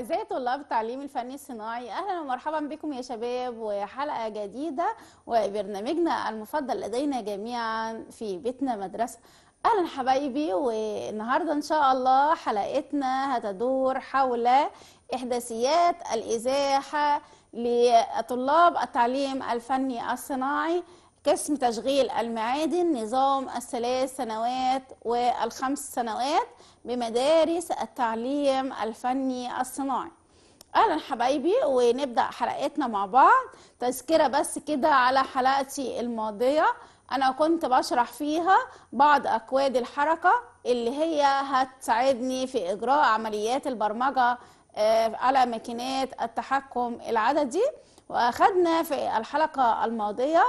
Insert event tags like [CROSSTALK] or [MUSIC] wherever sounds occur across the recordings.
أعزائي طلاب التعليم الفني الصناعي أهلا ومرحبا بكم يا شباب وحلقة جديدة وبرنامجنا المفضل لدينا جميعا في بيتنا مدرسة أهلا حبايبي والنهاردة إن شاء الله حلقتنا هتدور حول إحداثيات الإزاحة لطلاب التعليم الفني الصناعي قسم تشغيل المعادن نظام الثلاث سنوات والخمس سنوات بمدارس التعليم الفني الصناعي اهلا حبايبي ونبدا حلقتنا مع بعض تذكره بس كده على حلقتي الماضيه انا كنت بشرح فيها بعض اكواد الحركه اللي هي هتساعدني في اجراء عمليات البرمجه آه، على ماكينات التحكم العددي واخدنا في الحلقه الماضيه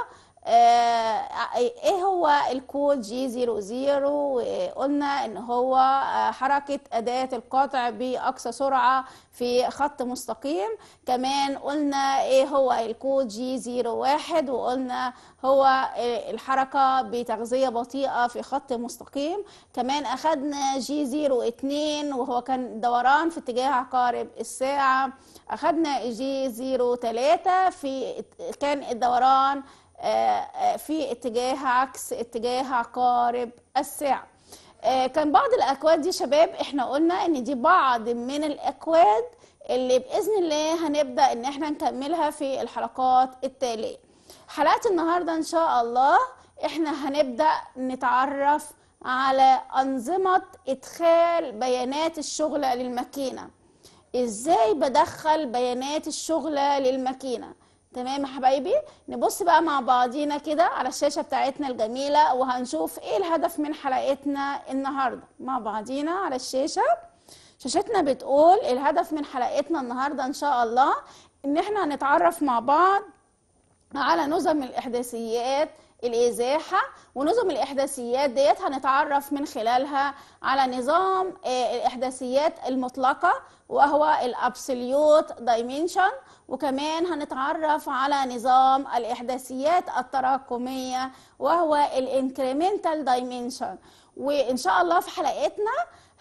آه، آه، ايه هو الكود جي زيرو زيرو وقلنا ان هو آه، حركه اداه القطع باقصى سرعه في خط مستقيم كمان قلنا ايه هو الكود جي زيرو واحد وقلنا هو الحركه بتغذيه بطيئه في خط مستقيم كمان اخدنا جي زيرو اتنين وهو كان دوران في اتجاه عقارب الساعه اخدنا جي زيرو تلاتة في كان الدوران آه، آه، في اتجاه عكس اتجاه عقارب الساعة كان بعض الأكواد دي شباب احنا قلنا ان دي بعض من الأكواد اللي بإذن الله هنبدأ ان احنا نكملها في الحلقات التالية حلقة النهاردة ان شاء الله احنا هنبدأ نتعرف على أنظمة إدخال بيانات الشغلة للماكينة إزاي بدخل بيانات الشغلة للماكينة تمام يا حبايبي نبص بقى مع بعضينا كده على الشاشه بتاعتنا الجميله وهنشوف ايه الهدف من حلقتنا النهارده مع بعضينا على الشاشه شاشتنا بتقول الهدف من حلقتنا النهارده ان شاء الله ان احنا هنتعرف مع بعض على نظم الاحداثيات الازاحه ونظم الاحداثيات ديت هنتعرف من خلالها على نظام آه، الاحداثيات المطلقه وهو الابسوليوت دايمنشن وكمان هنتعرف على نظام الإحداثيات التراكمية وهو الانكريمنتال دايمنشن وإن شاء الله في حلقتنا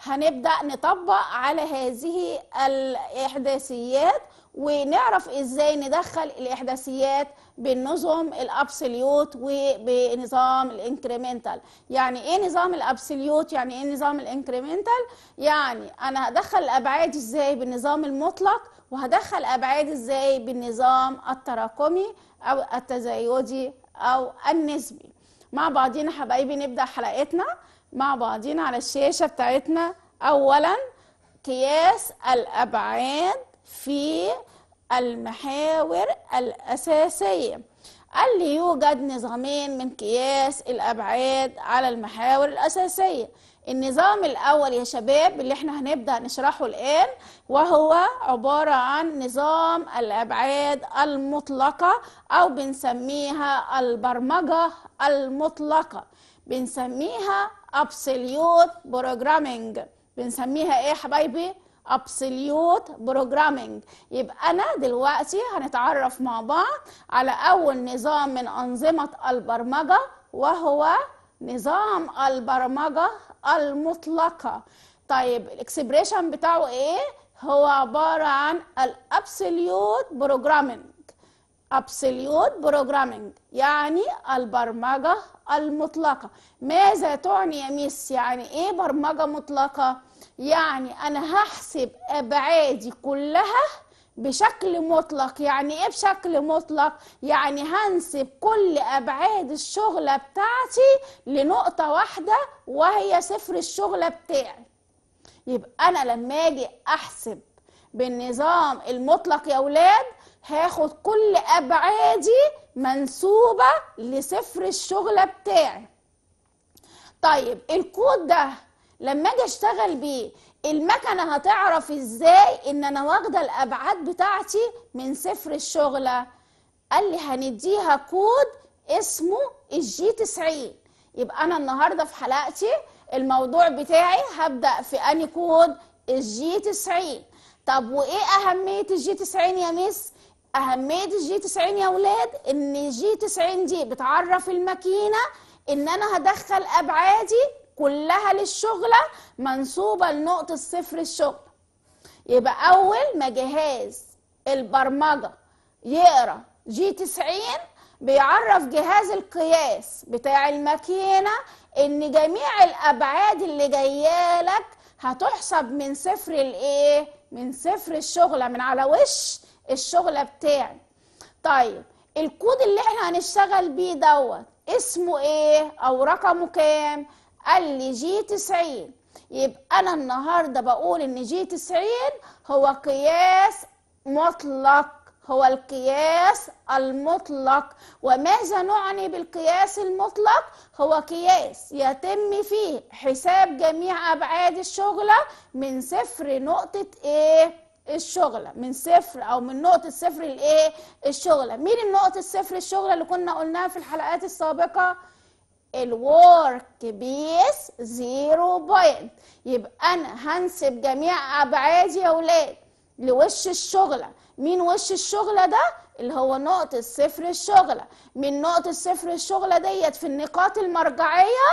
هنبدأ نطبق على هذه الإحداثيات ونعرف إزاي ندخل الإحداثيات بالنظم الأبسوليوت وبنظام الانكريمنتال يعني إيه نظام الأبسوليوت يعني إيه نظام الانكريمنتال يعني أنا هدخل الأبعاد إزاي بالنظام المطلق وهدخل أبعاد إزاي بالنظام التراكمي أو التزايدي أو النسبي مع بعضينا حبايبي نبدأ حلقتنا مع بعضينا على الشاشة بتاعتنا أولا قياس الأبعاد في المحاور الأساسية قال لي يوجد نظامين من قياس الأبعاد على المحاور الأساسية النظام الأول يا شباب اللي احنا هنبدأ نشرحه الآن وهو عبارة عن نظام الأبعاد المطلقة أو بنسميها البرمجة المطلقة بنسميها ابسوليوت بروجرامينج بنسميها إيه يا حبايبي؟ ابسوليوت بروجرامينج يبقى أنا دلوقتي هنتعرف مع بعض على أول نظام من أنظمة البرمجة وهو نظام البرمجة المطلقة طيب الاكسبريشن بتاعه ايه هو عبارة عن الابسوليوت بروجرامينج ابسوليوت بروجرامينج يعني البرمجة المطلقة ماذا تعني يا ميس يعني ايه برمجة مطلقة يعني انا هحسب ابعادي كلها بشكل مطلق يعني ايه بشكل مطلق يعني هنسب كل ابعاد الشغلة بتاعتي لنقطة واحدة وهي صفر الشغلة بتاعي يبقى انا لما اجي احسب بالنظام المطلق يا اولاد هاخد كل ابعادي منسوبة لصفر الشغلة بتاعي طيب الكود ده لما اجي اشتغل بيه المكنه هتعرف ازاي ان انا واخده الابعاد بتاعتي من صفر الشغله قال لي هنديها كود اسمه الجي 90 يبقى انا النهارده في حلقتي الموضوع بتاعي هبدا في اني كود الجي 90 طب وايه اهميه الجي 90 يا ميس اهميه الجي 90 يا ولاد ان الجي 90 دي بتعرف الماكينه ان انا هدخل ابعادي كلها للشغله منسوبه لنقطه صفر الشغل يبقى اول ما جهاز البرمجه يقرا جي تسعين بيعرف جهاز القياس بتاع الماكينه ان جميع الابعاد اللي جيالك هتحسب من صفر الايه من صفر الشغله من على وش الشغله بتاعي طيب الكود اللي احنا هنشتغل بيه دوت اسمه ايه او رقمه كام قال لي جي 90 يبقى انا النهارده بقول ان جي 90 هو قياس مطلق هو القياس المطلق وماذا نعني بالقياس المطلق هو قياس يتم فيه حساب جميع ابعاد الشغله من صفر نقطه ايه الشغلة من صفر أو من نقطة صفر الإيه الشغلة مين النقطة صفر الشغلة اللي كنا قلناها في الحلقات السابقة الورك بيس زيرو بوينت يبقى انا هنسب جميع ابعادي يا ولاد لوش الشغله مين وش الشغله ده اللي هو نقطه صفر الشغله من نقطه صفر الشغله ديت في النقاط المرجعيه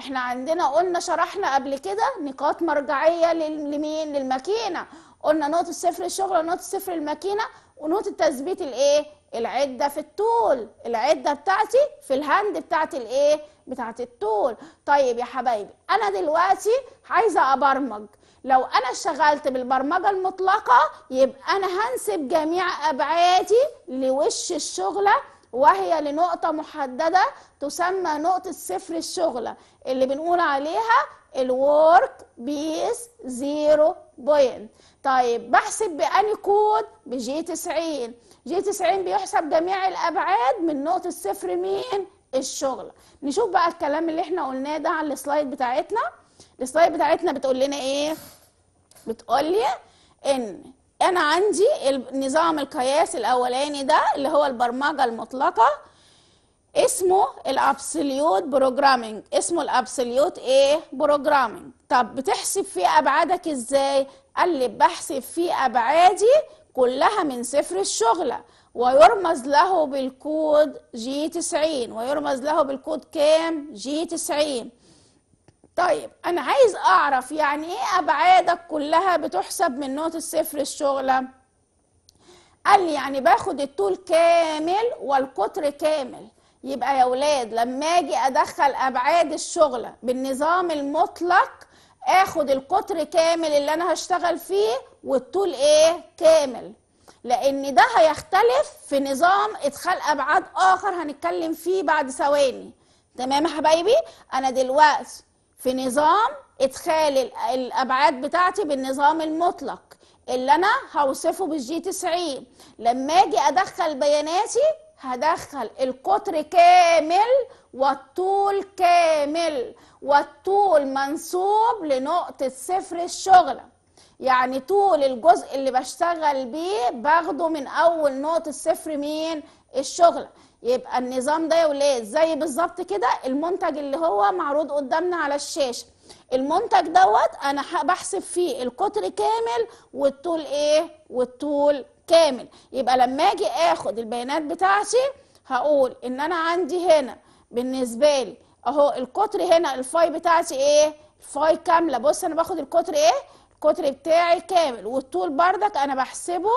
احنا عندنا قلنا شرحنا قبل كده نقاط مرجعيه لمين للماكينه قلنا نقطه صفر الشغله نقطه صفر الماكينه ونقطه تثبيت الايه العده في الطول العده بتاعتي في الهند بتاعت الايه بتاعت الطول طيب يا حبايبي أنا دلوقتي عايزة أبرمج لو أنا اشتغلت بالبرمجة المطلقة يبقى أنا هنسب جميع أبعادي لوش الشغلة وهي لنقطة محددة تسمى نقطة صفر الشغلة اللي بنقول عليها الورك بيس زيرو بوينت طيب بحسب بأني كود بجي 90 جي 90 بيحسب جميع الأبعاد من نقطة صفر مين؟ الشغل نشوف بقى الكلام اللي احنا قلناه ده على السلايد بتاعتنا السلايد بتاعتنا بتقول لنا ايه بتقول لي ان انا عندي النظام القياس الاولاني ده اللي هو البرمجه المطلقه اسمه الابسوليوت بروجرامينج اسمه الابسوليوت ايه بروجرامينج طب بتحسب فيه ابعادك ازاي قال لي بحسب فيه ابعادي كلها من صفر الشغله ويرمز له بالكود جي 90 ويرمز له بالكود كام جي 90 طيب انا عايز اعرف يعني ايه ابعادك كلها بتحسب من نقطه الصفر الشغله قال لي يعني باخد الطول كامل والقطر كامل يبقى يا ولاد لما اجي ادخل ابعاد الشغله بالنظام المطلق اخد القطر كامل اللي انا هشتغل فيه والطول ايه كامل لان ده هيختلف في نظام ادخال ابعاد اخر هنتكلم فيه بعد ثواني تمام يا حبايبي انا دلوقتي في نظام ادخال الابعاد بتاعتي بالنظام المطلق اللي انا هوصفه بالجي 90 لما اجي ادخل بياناتي هدخل القطر كامل والطول كامل والطول منسوب لنقطة صفر الشغلة يعني طول الجزء اللي بشتغل بيه باخده من اول نقطه صفر مين الشغل يبقى النظام ده يا ولاد زي بالظبط كده المنتج اللي هو معروض قدامنا على الشاشه المنتج دوت انا بحسب فيه القطر كامل والطول ايه والطول كامل يبقى لما اجي اخد البيانات بتاعتي هقول ان انا عندي هنا بالنسبه لي اهو القطر هنا الفاي بتاعتي ايه الفاي كامله بص انا باخد القطر ايه القطر بتاعي كامل والطول بردك انا بحسبه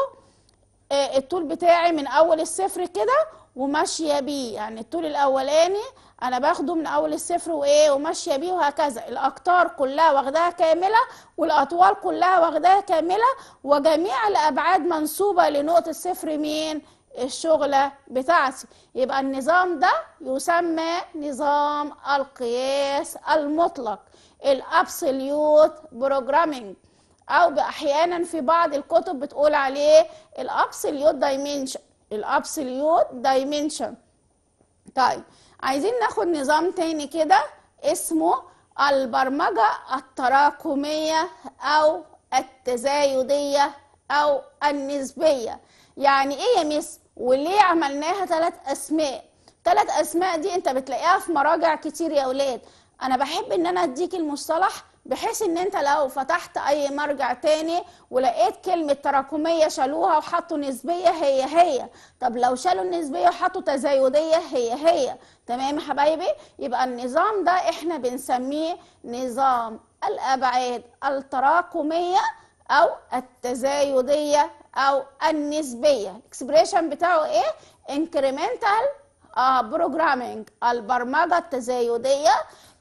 آه، الطول بتاعي من اول الصفر كده وماشيه بيه يعني الطول الاولاني انا باخده من اول الصفر وايه وماشيه بيه وهكذا الاقطار كلها واخداها كامله والاطوال كلها واخداها كامله وجميع الابعاد منسوبه لنقطه صفر مين الشغله بتاعتي يبقى النظام ده يسمى نظام القياس المطلق الابسوليوت بروجرامينج او احيانا في بعض الكتب بتقول عليه الابسوليوت دايمنشن الابسوليوت دايمنشن طيب عايزين ناخد نظام تاني كده اسمه البرمجة التراكمية أو التزايدية أو النسبية يعني إيه يا ميس وليه عملناها تلات أسماء تلات أسماء دي أنت بتلاقيها في مراجع كتير يا ولاد أنا بحب إن أنا أديك المصطلح بحيث ان انت لو فتحت اي مرجع تاني ولقيت كلمة تراكمية شالوها وحطوا نسبية هي هي طب لو شالوا النسبية وحطوا تزايدية هي هي تمام يا حبايبي يبقى النظام ده احنا بنسميه نظام الابعاد التراكمية او التزايدية او النسبية الاكسبريشن بتاعه ايه incremental آه، programming البرمجة التزايدية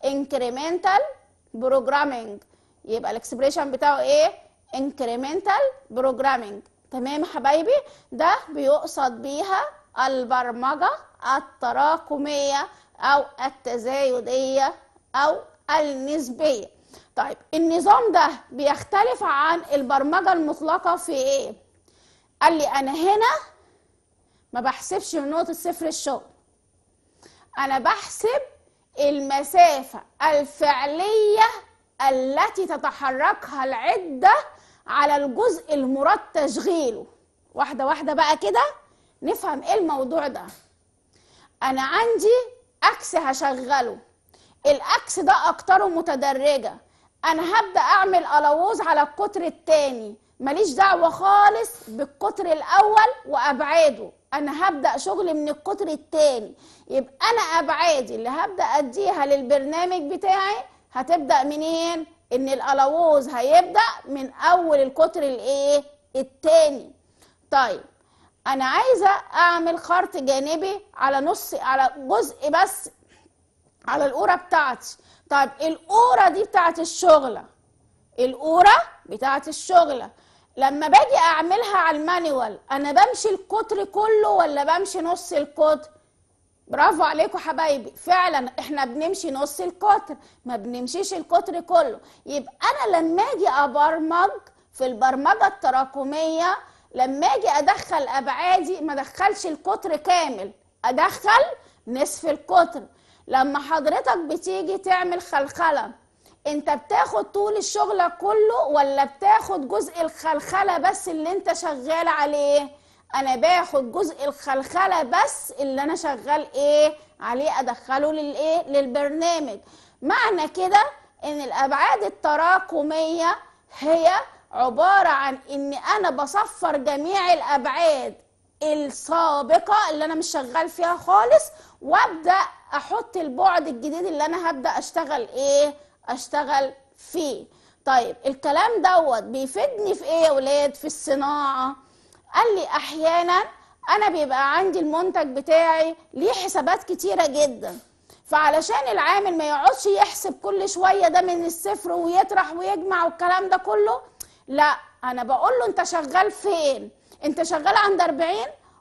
incremental بروجرامنج يبقى الاكسبريشن بتاعه ايه انكريمنتال بروجرامنج تمام يا حبايبي ده بيقصد بيها البرمجه التراكميه او التزايديه او النسبيه طيب النظام ده بيختلف عن البرمجه المطلقه في ايه قال لي انا هنا ما بحسبش من نقطه صفر الشغل انا بحسب المسافة الفعلية التي تتحركها العدة على الجزء المراد تشغيله واحدة واحدة بقى كده نفهم ايه الموضوع ده انا عندي اكس هشغله الاكس ده اكتره متدرجة انا هبدأ اعمل الووز على القطر التاني ماليش دعوة خالص بالقطر الاول وابعاده انا هبدا شغل من القطر الثاني يبقى انا ابعادي اللي هبدا اديها للبرنامج بتاعي هتبدا منين ان القلاووز هيبدا من اول القطر الايه الثاني طيب انا عايزه اعمل خرط جانبي على نص على جزء بس على القوره بتاعتي طيب القوره دي بتاعت الشغله القوره بتاعت الشغله لما باجي اعملها على المانيوال انا بمشي القطر كله ولا بمشي نص القطر برافو عليكم حبايبي فعلا احنا بنمشي نص القطر ما بنمشيش القطر كله يبقى انا لما اجي ابرمج في البرمجه التراكميه لما اجي ادخل ابعادي ما ادخلش القطر كامل ادخل نصف القطر لما حضرتك بتيجي تعمل خلخله انت بتاخد طول الشغل كله ولا بتاخد جزء الخلخله بس اللي انت شغال عليه انا باخد جزء الخلخله بس اللي انا شغال ايه عليه ادخله للايه للبرنامج معنى كده ان الابعاد التراكميه هي عباره عن ان انا بصفر جميع الابعاد السابقه اللي انا مش شغال فيها خالص وابدا احط البعد الجديد اللي انا هبدا اشتغل ايه اشتغل فيه طيب الكلام دوت بيفيدني في ايه يا ولاد في الصناعه قال لي احيانا انا بيبقى عندي المنتج بتاعي ليه حسابات كتيره جدا فعلشان العامل ما يقعدش يحسب كل شويه ده من الصفر ويطرح ويجمع والكلام ده كله لا انا بقول له انت شغال فين انت شغال عند 40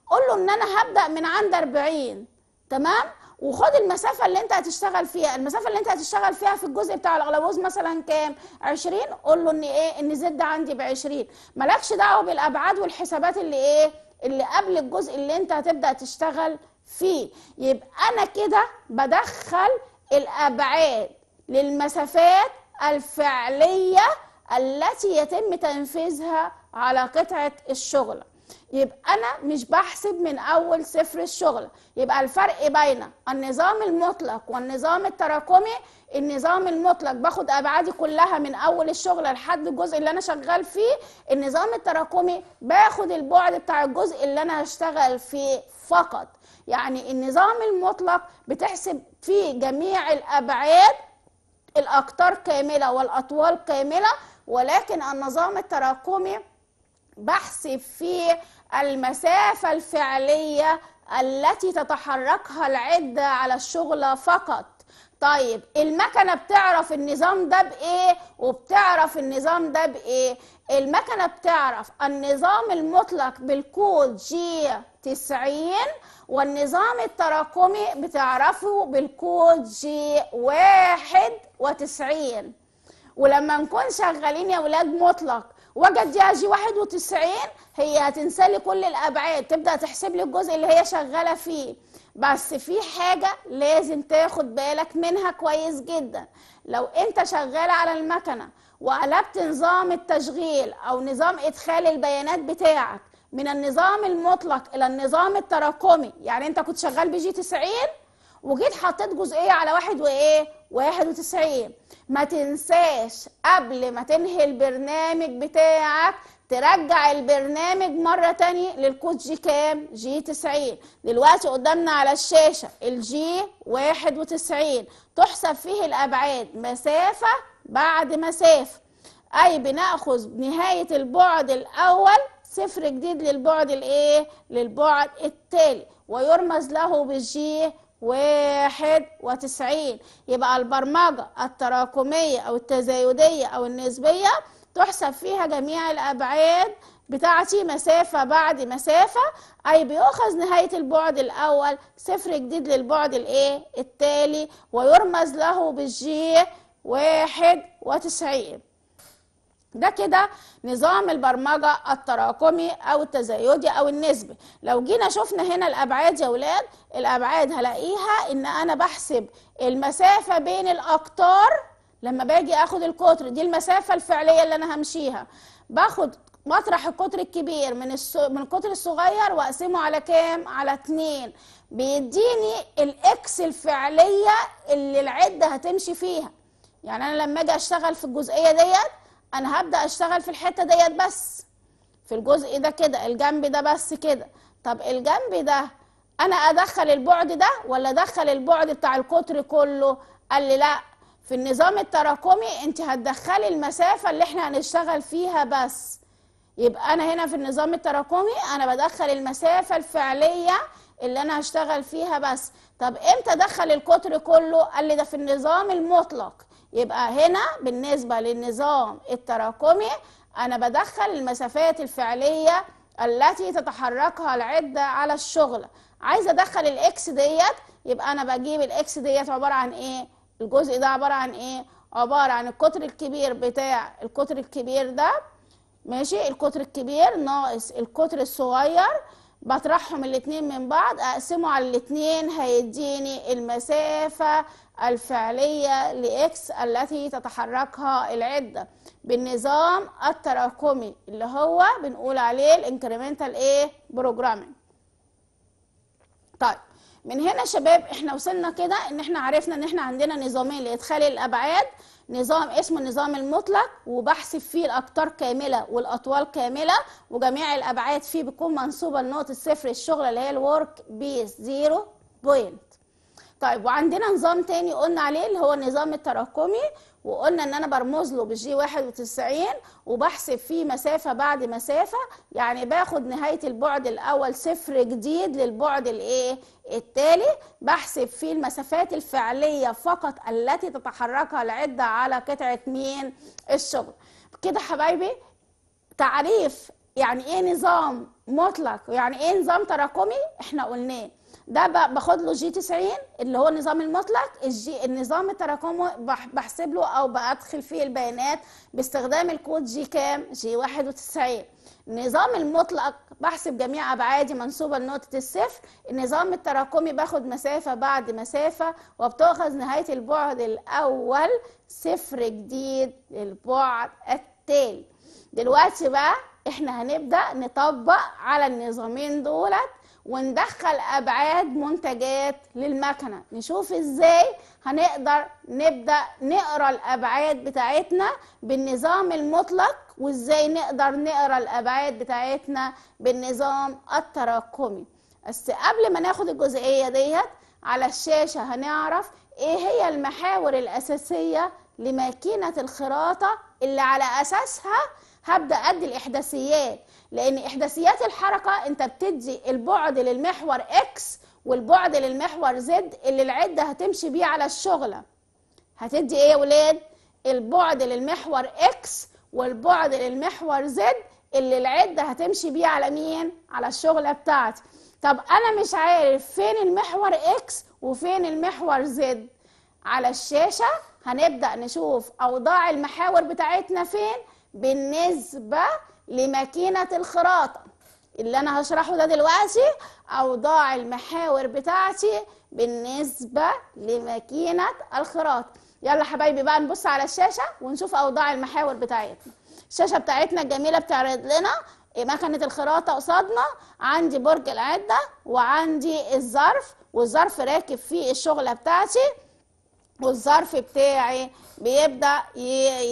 قول له ان انا هبدا من عند 40 تمام وخد المسافه اللي انت هتشتغل فيها المسافه اللي انت هتشتغل فيها في الجزء بتاع الغلاووز مثلا كام 20 قول له ان ايه ان زد عندي ب 20 مالكش دعوه بالابعاد والحسابات اللي ايه اللي قبل الجزء اللي انت هتبدا تشتغل فيه يبقى انا كده بدخل الابعاد للمسافات الفعليه التي يتم تنفيذها على قطعه الشغل يبقى انا مش بحسب من اول صفر الشغل يبقى الفرق بين النظام المطلق والنظام التراكمي النظام المطلق باخد ابعادي كلها من اول الشغل لحد الجزء اللي انا شغال فيه النظام التراكمي باخد البعد بتاع الجزء اللي انا هشتغل فيه فقط يعني النظام المطلق بتحسب فيه جميع الابعاد الاقطار كامله والاطوال كامله ولكن النظام التراكمي بحسب فيه المسافة الفعلية التي تتحركها العدة على الشغلة فقط طيب المكنة بتعرف النظام ده بإيه وبتعرف النظام ده بإيه المكنة بتعرف النظام المطلق بالكود جي 90 والنظام التراكمي بتعرفه بالكود جي 91 ولما نكون شغالين يا ولاد مطلق وجد جي 91 هي هتنسالي كل الابعاد تبدا تحسب لي الجزء اللي هي شغاله فيه بس في حاجه لازم تاخد بالك منها كويس جدا لو انت شغال على المكنه وقلبت نظام التشغيل او نظام ادخال البيانات بتاعك من النظام المطلق الى النظام التراكمي يعني انت كنت شغال بجي 90 وجيت حطيت جزئيه على واحد وايه 91 ما تنساش قبل ما تنهي البرنامج بتاعك ترجع البرنامج مرة تانية للكود جي كام جي 90 دلوقتي قدامنا على الشاشة الجي 91 تحسب فيه الأبعاد مسافة بعد مسافة أي بنأخذ نهاية البعد الأول صفر جديد للبعد الايه للبعد التالي ويرمز له بالجي واحد وتسعين يبقى البرمجة التراكمية أو التزايدية أو النسبية تحسب فيها جميع الأبعاد بتاعتي مسافة بعد مسافة أي بيؤخذ نهاية البعد الأول صفر جديد للبعد الإيه التالي ويرمز له بالجي واحد وتسعين ده كده نظام البرمجة التراكمي أو التزايدي أو النسبي لو جينا شفنا هنا الأبعاد يا ولاد الأبعاد هلاقيها إن أنا بحسب المسافة بين الأقطار لما باجي أخد القطر دي المسافة الفعلية اللي أنا همشيها باخد مطرح القطر الكبير من السو... من القطر الصغير واقسمه على كام؟ على اتنين بيديني الاكس الفعليه اللي العده هتمشي فيها يعني انا لما اجي اشتغل في الجزئيه ديت انا هبدا اشتغل في الحته ديت بس في الجزء ده كده الجنب ده بس كده طب الجنب ده انا ادخل البعد ده ولا ادخل البعد بتاع القطر كله قال لي لا في النظام التراكمي انت هتدخلي المسافه اللي احنا هنشتغل فيها بس يبقى انا هنا في النظام التراكمي انا بدخل المسافه الفعليه اللي انا هشتغل فيها بس طب امتى ادخل القطر كله قال لي ده في النظام المطلق يبقى هنا بالنسبة للنظام التراكمي أنا بدخل المسافات الفعلية التي تتحركها العدة على الشغل عايز أدخل الإكس ديت يبقى أنا بجيب الإكس ديت عبارة عن إيه؟ الجزء ده عبارة عن إيه؟ عبارة عن القطر الكبير بتاع القطر الكبير ده ماشي القطر الكبير ناقص القطر الصغير بطرحهم الاتنين من بعض اقسمه على الاتنين هيديني المسافة الفعلية لإكس التي تتحركها العدة بالنظام التراكمي اللي هو بنقول عليه الانكريمنتال ايه بروجرامينج طيب من هنا شباب احنا وصلنا كده ان احنا عرفنا ان احنا عندنا نظامين لادخال الابعاد نظام اسمه النظام المطلق وبحسب فيه الاقطار كامله والاطوال كامله وجميع الابعاد فيه بتكون منصوبة لنقطه صفر الشغل اللي هي الورك بيس 0 بوينت طيب وعندنا نظام تاني قلنا عليه اللي هو النظام التراكمي وقلنا ان انا برمز له بالجي 91 وبحسب فيه مسافه بعد مسافه يعني باخد نهايه البعد الاول صفر جديد للبعد الايه التالي بحسب فيه المسافات الفعليه فقط التي تتحركها العده على قطعه مين الشغل كده حبايبي تعريف يعني ايه نظام مطلق يعني ايه نظام تراكمي احنا قلناه ده باخد له جي 90 اللي هو النظام المطلق الجي النظام التراكمي بحسب له او بدخل فيه البيانات باستخدام الكود جي كام جي 91 النظام المطلق بحسب جميع ابعادي منسوبه لنقطه الصفر النظام التراكمي باخد مسافه بعد مسافه وبتؤخذ نهايه البعد الاول صفر جديد للبعد التالي دلوقتي بقى احنا هنبدا نطبق على النظامين دولت وندخل ابعاد منتجات للمكنه نشوف ازاي هنقدر نبدا نقرا الابعاد بتاعتنا بالنظام المطلق وازاي نقدر نقرا الابعاد بتاعتنا بالنظام التراكمي بس قبل ما ناخد الجزئيه ديت على الشاشه هنعرف ايه هي المحاور الاساسيه لماكينه الخراطه اللي على اساسها هبدا ادي الاحداثيات لان احداثيات الحركه انت بتدي البعد للمحور اكس والبعد للمحور زد اللي العده هتمشي بيه على الشغله هتدي ايه يا ولاد البعد للمحور اكس والبعد للمحور زد اللي العده هتمشي بيه على مين على الشغله بتاعتي طب انا مش عارف فين المحور اكس وفين المحور زد على الشاشه هنبدا نشوف اوضاع المحاور بتاعتنا فين بالنسبه لماكينة الخراطة اللي أنا هشرحه ده دلوقتي أوضاع المحاور بتاعتي بالنسبة لماكينة الخراطة يلا حبايبي بقى نبص على الشاشة ونشوف أوضاع المحاور بتاعتنا الشاشة بتاعتنا الجميلة بتعرض لنا مكنة الخراطة قصادنا عندي برج العدة وعندي الظرف والظرف راكب فيه الشغلة بتاعتي والظرف بتاعي بيبدا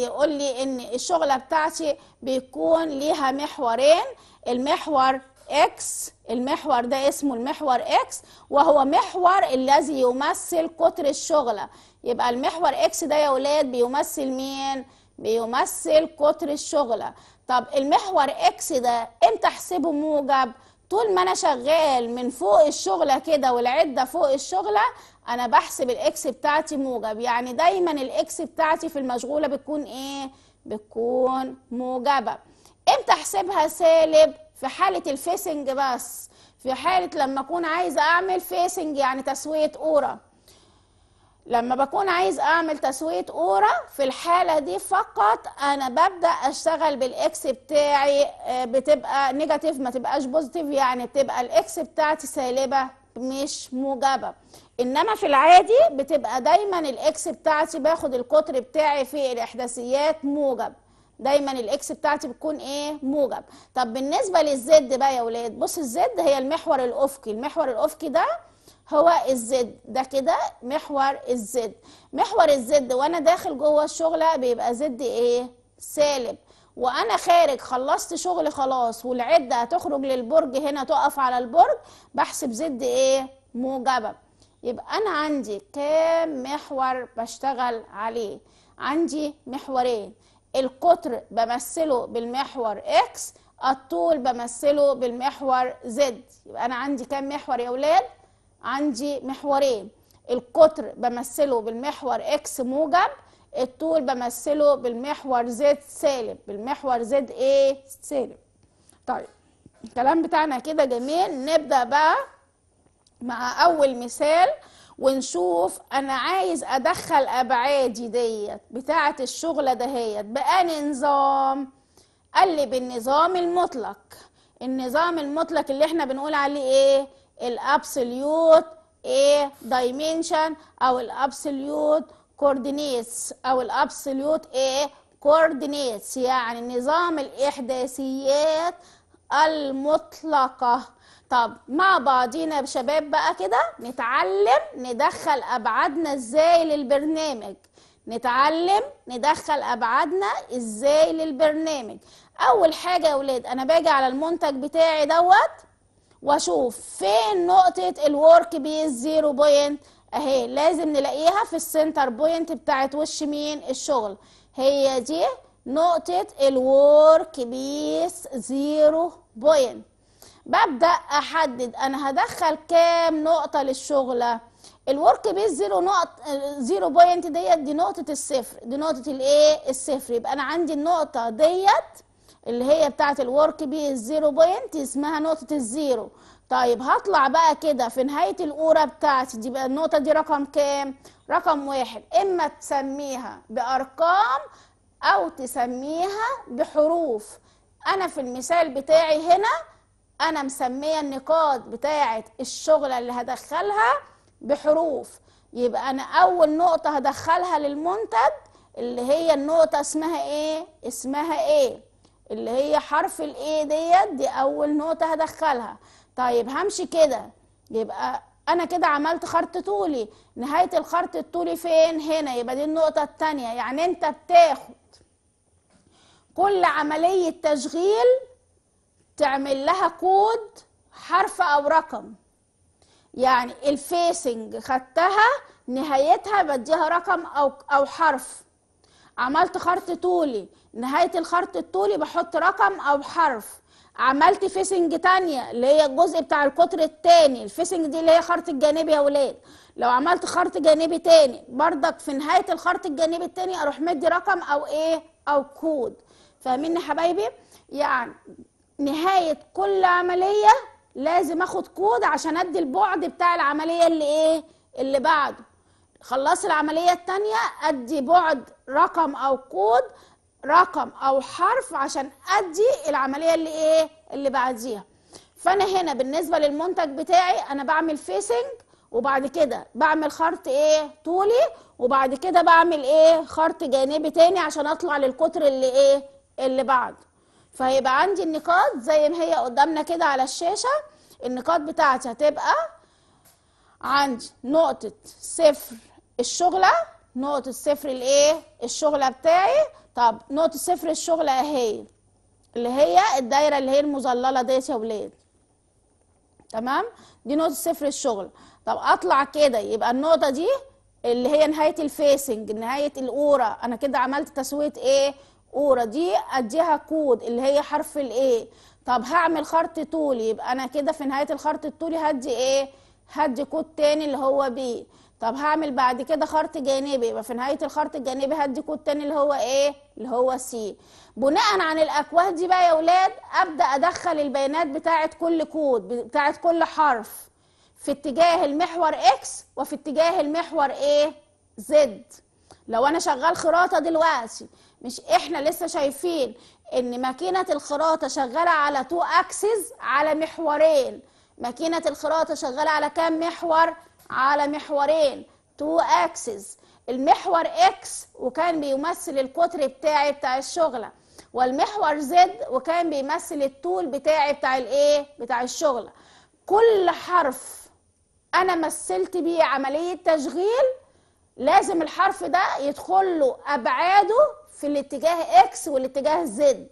يقول لي ان الشغله بتاعتي بيكون ليها محورين المحور اكس المحور ده اسمه المحور اكس وهو محور الذي يمثل قطر الشغله يبقى المحور اكس ده يا ولاد بيمثل مين بيمثل قطر الشغله طب المحور اكس ده امتى احسبه موجب طول ما انا شغال من فوق الشغله كده والعده فوق الشغله انا بحسب الاكس بتاعتي موجب يعني دايما الاكس بتاعتي في المشغوله بتكون ايه بتكون موجبه امتى احسبها سالب في حاله الفيسنج بس في حاله لما اكون عايزه اعمل فيسنج يعني تسويه اورا لما بكون عايز اعمل تسويه اورا في الحاله دي فقط انا ببدا اشتغل بالاكس بتاعي آه، بتبقى نيجاتيف ما تبقاش بوزيتيف يعني بتبقى الاكس بتاعتي سالبه مش موجبه انما في العادي بتبقى دايما الاكس بتاعتي باخد القطر بتاعي في الاحداثيات موجب دايما الاكس بتاعتي بتكون ايه موجب طب بالنسبه للزد بقى يا ولاد بص الزد هي المحور الافقي المحور الافقي ده هو الزد ده كده محور الزد محور الزد وانا داخل جوه الشغله بيبقى زد ايه سالب وانا خارج خلصت شغل خلاص والعده هتخرج للبرج هنا تقف على البرج بحسب زد ايه موجبه يبقى انا عندي كام محور بشتغل عليه عندي محورين القطر بمثله بالمحور اكس الطول بمثله بالمحور زد يبقى انا عندي كام محور يا ولاد عندي محورين القطر بمثله بالمحور اكس موجب الطول بمثله بالمحور زد سالب بالمحور زد ايه سالب طيب الكلام بتاعنا كده جميل نبدأ بقى مع أول مثال ونشوف أنا عايز أدخل أبعادي ديت بتاعة الشغلة دهيت بأني نظام قال لي بالنظام المطلق النظام المطلق اللي احنا بنقول عليه ايه الابسوليوت ايه دايمنشن او الابسوليوت كوردينيتس او الابسوليوت ايه كوردينيتس يعني نظام الاحداثيات المطلقه طب مع بعضينا يا شباب بقى كده نتعلم ندخل ابعادنا ازاي للبرنامج نتعلم ندخل ابعادنا ازاي للبرنامج اول حاجه يا ولاد انا باجي على المنتج بتاعي دوت واشوف فين نقطه الورك بيز بوينت اهي لازم نلاقيها في السنتر بوينت بتاعت وش مين الشغل هي دي نقطة الورك بيس زيرو بوينت ببدأ أحدد أنا هدخل كام نقطة للشغلة الورك بيس زيرو نقط زيرو بوينت ديت دي نقطة الصفر دي نقطة الايه الصفر يبقى أنا عندي النقطة ديت اللي هي بتاعة الورك بيس زيرو بوينت اسمها نقطة الزيرو طيب هطلع بقى كده في نهاية القورة بتاعتي دي بقى النقطة دي رقم كام؟ رقم واحد إما تسميها بأرقام أو تسميها بحروف أنا في المثال بتاعي هنا أنا مسمية النقاط بتاعة الشغلة اللي هدخلها بحروف يبقى أنا أول نقطة هدخلها للمنتج اللي هي النقطة اسمها إيه؟ اسمها إيه؟ اللي هي حرف الإيه ديت دي أول نقطة هدخلها طيب همشي كده يبقى انا كده عملت خرط طولي نهايه الخرط الطولي فين هنا يبقى دي النقطه الثانيه يعني انت بتاخد كل عمليه تشغيل تعمل لها كود حرف او رقم يعني الفيسنج خدتها نهايتها بديها رقم او او حرف عملت خرط طولي نهايه الخرط الطولي بحط رقم او حرف عملت فيسنج تانية اللي هي الجزء بتاع القطر التاني الفيسنج دي اللي هي خرط الجانبي يا ولاد لو عملت خرط جانبي تاني برضك في نهاية الخرط الجانبي التاني اروح مدي رقم او ايه او كود فاهمين يا حبايبي يعني نهاية كل عملية لازم اخد كود عشان ادي البعد بتاع العملية اللي ايه اللي بعده خلصت العملية التانية ادي بعد رقم او كود رقم او حرف عشان ادي العمليه اللي ايه اللي بعديها فانا هنا بالنسبه للمنتج بتاعي انا بعمل فيسنج وبعد كده بعمل خرط ايه طولي وبعد كده بعمل ايه خرط جانبي تاني عشان اطلع للقطر اللي ايه اللي بعد فهيبقى عندي النقاط زي ما هي قدامنا كده على الشاشه النقاط بتاعتي هتبقى عندي نقطه صفر الشغله نقطه صفر الايه الشغله بتاعي طب نقطه صفر الشغل اهي اللي هي الدايره اللي هي المظلله ديت يا ولاد تمام دي نقطه صفر الشغل طب اطلع كده يبقى النقطه دي اللي هي نهايه الفيسنج نهايه القوره انا كده عملت تسويه ايه قوره دي اديها كود اللي هي حرف الايه طب هعمل خرط طولي يبقى انا كده في نهايه الخرط الطولي هدي ايه هدي كود تاني اللي هو بيه طب هعمل بعد كده خرط جانبي يبقى في نهايه الخرط الجانبي هدي كود تاني اللي هو ايه اللي هو سي بناء عن الاكواد دي بقى يا اولاد ابدا ادخل البيانات بتاعه كل كود بتاعه كل حرف في اتجاه المحور اكس وفي اتجاه المحور ايه زد لو انا شغال خراطه دلوقتي مش احنا لسه شايفين ان ماكينه الخراطه شغاله على تو اكسس على محورين ماكينه الخراطه شغاله على كام محور على محورين تو اكسس المحور اكس وكان بيمثل القطر بتاعي بتاع الشغله والمحور زد وكان بيمثل الطول بتاعي بتاع الايه بتاع الشغله كل حرف انا مثلت بيه عمليه تشغيل لازم الحرف ده يدخل له ابعاده في الاتجاه اكس والاتجاه زد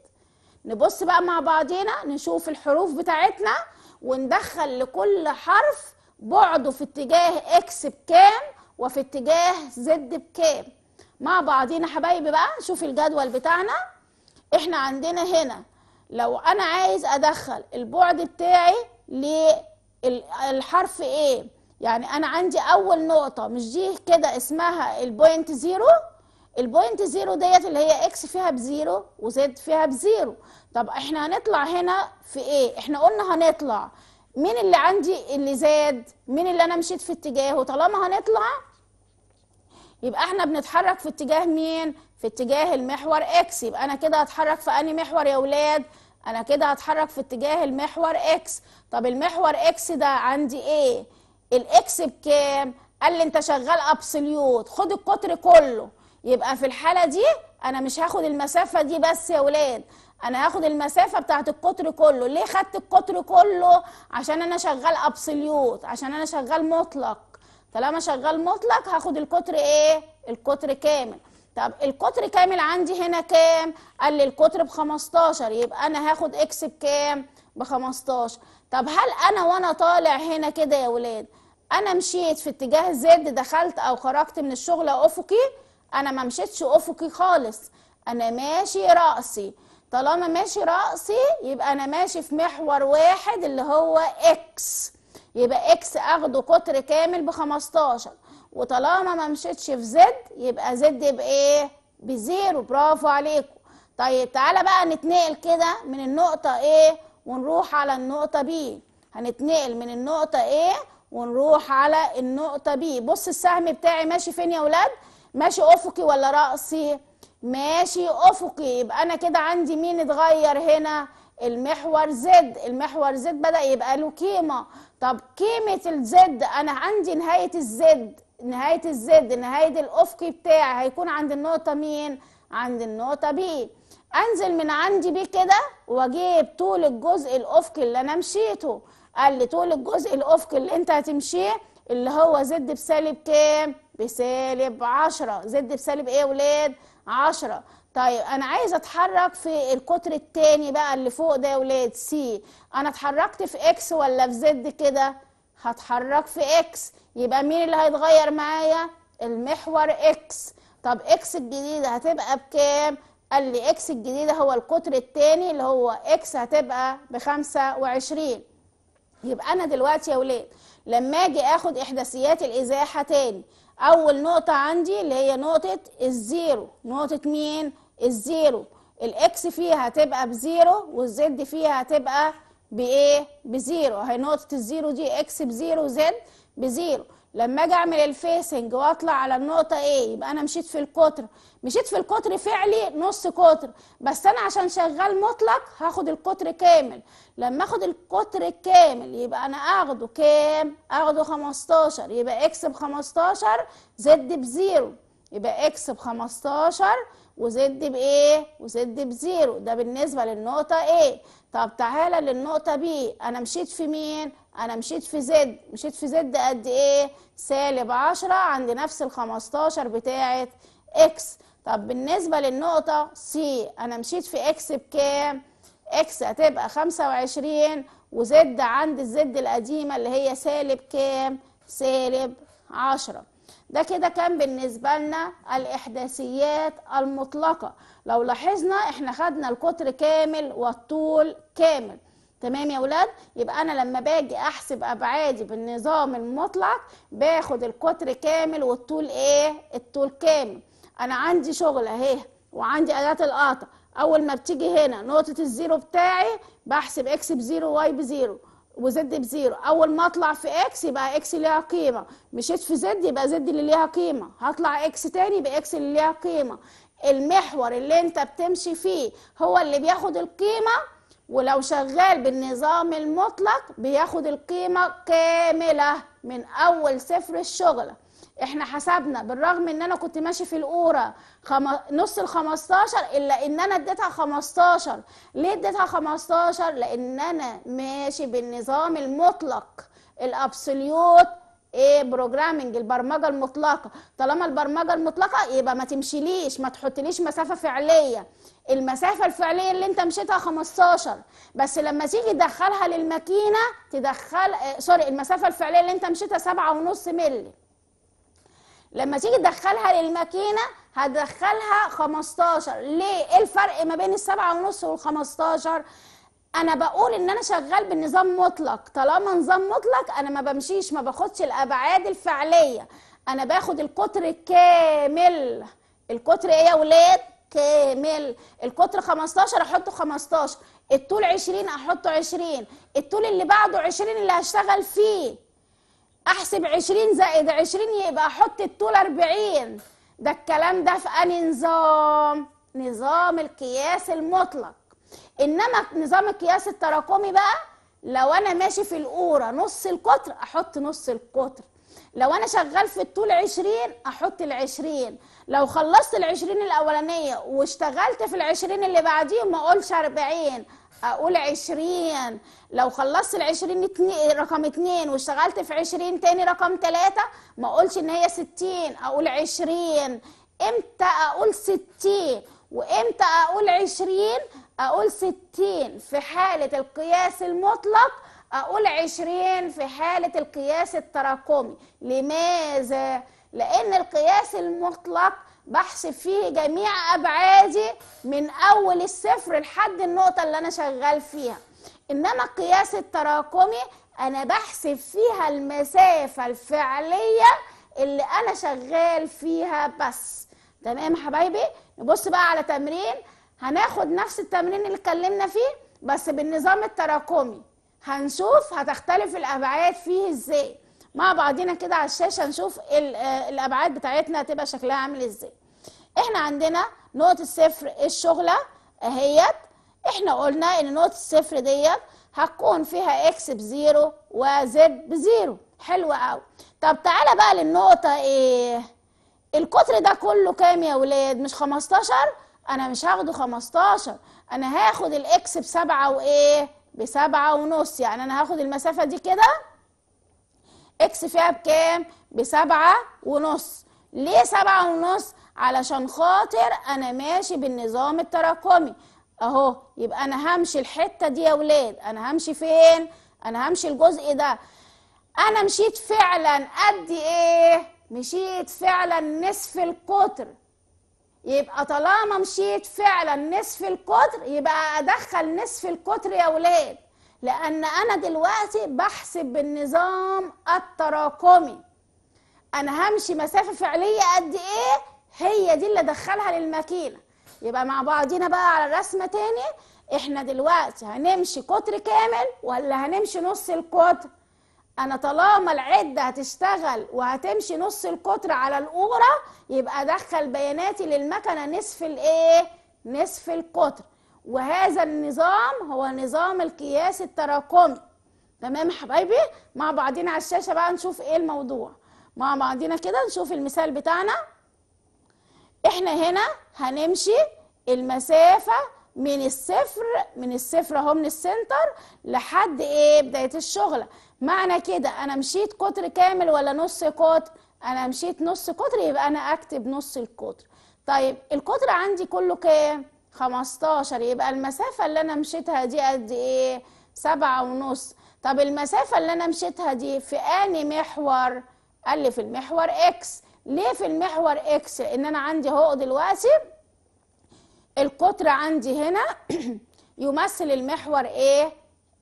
نبص بقى مع بعضينا نشوف الحروف بتاعتنا وندخل لكل حرف بعده في اتجاه اكس بكام وفي اتجاه زد بكام مع بعضينا حبايبي بقى نشوف الجدول بتاعنا احنا عندنا هنا لو انا عايز ادخل البعد بتاعي للحرف ايه يعني انا عندي اول نقطه مش دي كده اسمها البوينت زيرو البوينت زيرو ديت اللي هي اكس فيها بزيرو وزد فيها بزيرو طب احنا هنطلع هنا في ايه احنا قلنا هنطلع مين اللي عندي اللي زاد مين اللي انا مشيت في اتجاهه طالما هنطلع يبقى احنا بنتحرك في اتجاه مين في اتجاه المحور اكس يبقى انا كده هتحرك في انهي محور يا اولاد انا كده هتحرك في اتجاه المحور اكس طب المحور اكس ده عندي ايه الاكس بكام قال لي انت شغال ابسوليوت خد القطر كله يبقى في الحاله دي انا مش هاخد المسافه دي بس يا اولاد انا هاخد المسافه بتاعت القطر كله ليه خدت القطر كله عشان انا شغال ابسليوت عشان انا شغال مطلق طالما شغال مطلق هاخد القطر ايه القطر كامل طب القطر كامل عندي هنا كام قال لي القطر ب 15 يبقى انا هاخد اكس بكام ب 15 طب هل انا وانا طالع هنا كده يا ولاد انا مشيت في اتجاه زد دخلت او خرجت من الشغل افقي انا ما مشيتش افقي خالص انا ماشي راسي طالما ماشي رأسي يبقى أنا ماشي في محور واحد اللي هو إكس يبقى إكس أخده قطر كامل بخمستاشر وطالما ما مشيتش في زد يبقى زد بإيه؟ بزيرو برافو عليكم طيب تعالى بقى نتنقل كده من النقطة إيه ونروح على النقطة ب هنتنقل من النقطة إيه ونروح على النقطة ب بص السهم بتاعي ماشي فين يا ولاد؟ ماشي أفقي ولا رأسي؟ ماشي افقي يبقى انا كده عندي مين اتغير هنا المحور زد المحور زد بدا يبقى له قيمه طب قيمه الزد انا عندي نهايه الزد نهايه الزد نهايه الافقي بتاعي هيكون عند النقطه مين عند النقطه بي انزل من عندي بي كده واجيب طول الجزء الافقي اللي انا مشيته قال لي طول الجزء الافقي اللي انت هتمشيه اللي هو زد بسالب كام بسالب 10 زد بسالب ايه يا ولاد عشرة طيب انا عايز اتحرك في القطر التاني بقى اللي فوق ده يا ولاد سي انا اتحركت في اكس ولا في زد كده هتحرك في اكس يبقى مين اللي هيتغير معايا المحور اكس طب اكس الجديده هتبقى بكام قال لي اكس الجديده هو القطر الثاني اللي هو اكس هتبقى ب 25 يبقى انا دلوقتي يا ولاد لما اجي اخد احداثيات الازاحه تاني اول نقطه عندي اللي هي نقطه الزيرو نقطه مين الزيرو الاكس فيها هتبقى بزيرو والزد فيها هتبقى بايه بزيرو هي نقطه الزيرو دي اكس بزيرو زد بزيرو لما اجي اعمل الفيسنج واطلع على النقطه ايه يبقى انا مشيت في القطر مشيت في القطر فعلي نص قطر بس انا عشان شغال مطلق هاخد القطر كامل لما اخد القطر كامل يبقى انا اخده كام اخده 15 يبقى اكس ب 15 زد بزيرو يبقى اكس ب 15 وزد بايه وزد بزيرو ده بالنسبه للنقطه ايه طب تعالى للنقطه بي انا مشيت في مين انا مشيت في زد مشيت في زد قد ايه سالب 10 عند نفس ال 15 بتاعه اكس طب بالنسبه للنقطه سي انا مشيت في اكس بكام اكس هتبقى 25 وزد عند الزد القديمه اللي هي سالب كام سالب 10 ده كده كان بالنسبه لنا الاحداثيات المطلقه لو لاحظنا احنا خدنا القطر كامل والطول كامل تمام يا ولاد يبقى انا لما باجي احسب ابعادي بالنظام المطلق باخد القطر كامل والطول ايه الطول كامل انا عندي شغل اهي وعندي اداه القطع اول ما بتيجي هنا نقطه الزيرو بتاعي بحسب اكس بزيرو واي بزيرو وزد بزيرو اول ما اطلع في اكس يبقى اكس ليها قيمه مشيت في زد يبقى زد اللي ليها قيمه هطلع اكس تاني يبقى اكس اللي ليها قيمه المحور اللي انت بتمشي فيه هو اللي بياخد القيمه ولو شغال بالنظام المطلق بياخد القيمة كاملة من أول صفر الشغل احنا حسبنا بالرغم ان انا كنت ماشي في القوره خم... نص ال 15 الا ان انا اديتها 15 ليه اديتها 15 لان انا ماشي بالنظام المطلق الابسوليوت ايه بروجرامنج البرمجه المطلقه طالما البرمجه المطلقه يبقى ما تمشيليش ما تحطليش مسافه فعليه المسافه الفعليه اللي انت مشيتها 15 بس لما تيجي تدخلها للماكينه تدخل آه سوري المسافه الفعليه اللي انت مشيتها 7.5 مللي لما تيجي تدخلها للماكينه هدخلها 15 ليه ايه الفرق ما بين السبعة ونص وال 15 انا بقول ان انا شغال بالنظام مطلق طالما نظام مطلق انا ما بمشيش ما باخدش الابعاد الفعليه انا باخد القطر الكامل القطر ايه يا ولاد كامل القطر 15 احطه 15 الطول 20 احطه 20 الطول اللي بعده 20 اللي هشتغل فيه احسب 20 زائد 20 يبقى احط الطول 40 ده الكلام ده في انهي نظام نظام القياس المطلق انما نظام القياس التراكمي بقى لو انا ماشي في القورة نص القطر احط نص القطر لو انا شغال في الطول عشرين احط العشرين لو خلصت العشرين الاولانية واشتغلت في العشرين اللي بعديهم ما اقولش اربعين اقول عشرين لو خلصت العشرين اتنين رقم اتنين واشتغلت في عشرين تاني رقم تلاتة ما اقولش ان هي ستين اقول عشرين امتى اقول ستين وامتى اقول عشرين اقول ستين في حاله القياس المطلق اقول عشرين في حاله القياس التراكمي لماذا لان القياس المطلق بحسب فيه جميع ابعادي من اول الصفر لحد النقطه اللي انا شغال فيها انما القياس التراكمي انا بحسب فيها المسافه الفعليه اللي انا شغال فيها بس تمام حبايبي نبص بقى على تمرين هناخد نفس التمرين اللي اتكلمنا فيه بس بالنظام التراكمي هنشوف هتختلف الابعاد فيه ازاي مع بعضينا كده على الشاشه نشوف الابعاد بتاعتنا هتبقى شكلها عامل ازاي احنا عندنا نقطه صفر الشغله اهيت احنا قلنا ان نقطه الصفر ديت هتكون فيها اكس بزيرو وزد بزيرو حلو قوي طب تعالى بقى للنقطه ايه القطر ده كله كام يا ولاد مش 15 انا مش هاخده 15 انا هاخد الاكس بسبعة وايه بسبعة ونص يعني انا هاخد المسافة دي كده اكس فيها بكام بسبعة ونص ليه سبعة ونص علشان خاطر انا ماشي بالنظام التراكمي اهو يبقى انا همشي الحتة دي يا ولاد انا همشي فين انا همشي الجزء ده انا مشيت فعلا قد ايه مشيت فعلا نصف القطر يبقى طالما مشيت فعلا نصف القطر يبقى ادخل نصف القطر يا ولاد لان انا دلوقتي بحسب بالنظام التراكمي انا همشي مسافه فعليه قد ايه هي دي اللي ادخلها للماكينه يبقى مع بعضينا بقى على الرسمه تاني احنا دلوقتي هنمشي قطر كامل ولا هنمشي نص القطر انا طالما العده هتشتغل وهتمشي نص القطر على الاوره يبقى ادخل بياناتي للمكنه نصف الايه نصف القطر وهذا النظام هو نظام القياس التراكمي تمام حبايبي مع بعضينا على الشاشه بقى نشوف ايه الموضوع مع بعضينا كده نشوف المثال بتاعنا احنا هنا هنمشي المسافه من الصفر من الصفر اهو من السنتر لحد ايه بدايه الشغله معنى كده انا مشيت قطر كامل ولا نص قطر انا مشيت نص قطر يبقى انا اكتب نص القطر طيب القطر عندي كله كام 15 يبقى المسافه اللي انا مشيتها دي قد ايه سبعة ونص طب المسافة اللي أنا مشيتها دي في أني محور؟ قال لي في المحور إكس، ليه في المحور إكس؟ إن أنا عندي أهو دلوقتي القطر عندي هنا [CLEARS THROAT] يمثل المحور ايه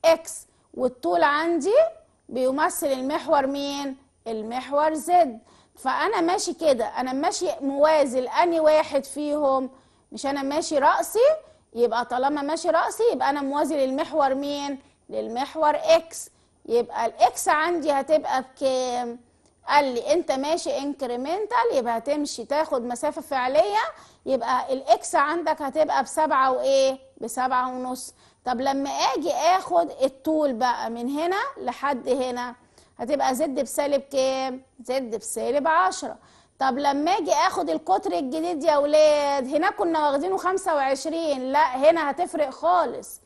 اكس والطول عندي بيمثل المحور مين المحور زد فانا ماشي كده انا ماشي موازي لاني واحد فيهم مش انا ماشي راسي يبقى طالما ماشي راسي يبقى انا موازي للمحور مين للمحور اكس يبقى الاكس عندي هتبقى بكام قال لي انت ماشي انكريمنتال يبقى هتمشي تاخد مسافه فعليه يبقى الاكس عندك هتبقى بسبعة وايه بسبعة ونص طب لما اجي اخد الطول بقى من هنا لحد هنا هتبقى زد بسالب كام زد بسالب عشرة طب لما اجي اخد القطر الجديد يا ولاد هنا كنا واخدينه خمسه وعشرين لا هنا هتفرق خالص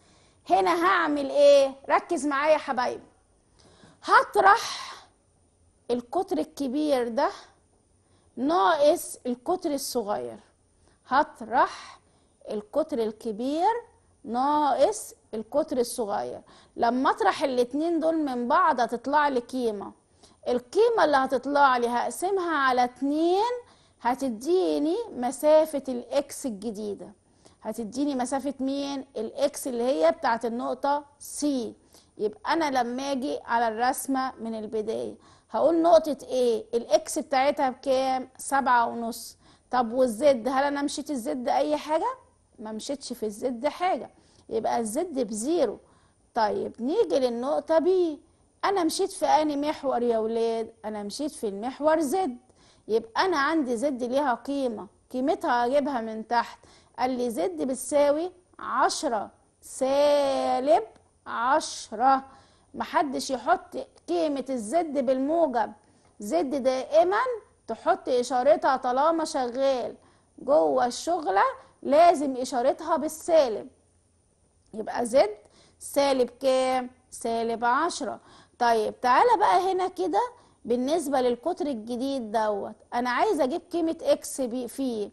هنا هعمل ايه ركز معايا يا حبايبي هطرح القطر الكبير ده ناقص القطر الصغير هطرح القطر الكبير ناقص القطر الصغير لما اطرح الاتنين دول من بعض هتطلع لي قيمه القيمه اللي هتطلع لي هقسمها على اتنين هتديني مسافه الاكس الجديده هتديني مسافه مين الاكس اللي هي بتاعه النقطه سي يبقى انا لما اجي على الرسمه من البدايه هقول نقطه ايه الاكس بتاعتها بكام سبعة ونص طب والزد هل انا مشيت الزد اي حاجه ما مشيتش في الزد حاجه يبقى الزد بزيرو طيب نيجي للنقطه بي انا مشيت في اني محور يا ولاد انا مشيت في المحور زد يبقى انا عندي زد ليها قيمه قيمتها اجيبها من تحت قال لي زد بتساوي عشرة سالب عشرة محدش يحط قيمة الزد بالموجب زد دائما تحط اشارتها طالما شغال جوه الشغله لازم اشارتها بالسالب يبقى زد سالب كام سالب عشرة طيب تعالى بقى هنا كده بالنسبة للقطر الجديد دوت أنا عايزة أجيب قيمة إكس فيه